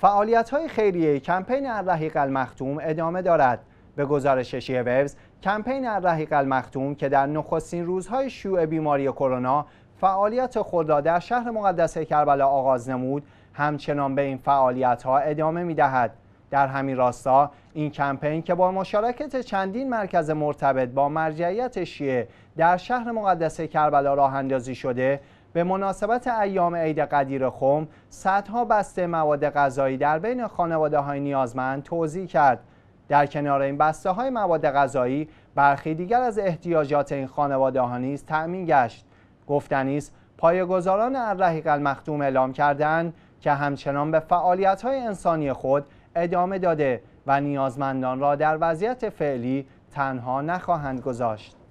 فعالیت های خیریه کمپین الرحیق المختوم ادامه دارد. به گزارش شیه وبز، کمپین الرحیق المختوم که در نخستین روزهای شیوع بیماری کرونا فعالیت خود را در شهر مقدس کربلا آغاز نمود، همچنان به این فعالیت ها ادامه می دهد. در همین راستا این کمپین که با مشارکت چندین مرکز مرتبط با مرجعیت شیعه در شهر مقدس کربلا راه اندازی شده به مناسبت ایام عید قدیر خم صدها بسته مواد غذایی در بین خانواده های نیازمند توضیح کرد در کنار این بسته های مواد غذایی برخی دیگر از احتیاجات این خانواده ها نیز تأمین گشت گفتنی است پایه‌گذاران الرحیق المختوم اعلام کردند که همچنان به فعالیت های انسانی خود ادامه داده و نیازمندان را در وضعیت فعلی تنها نخواهند گذاشت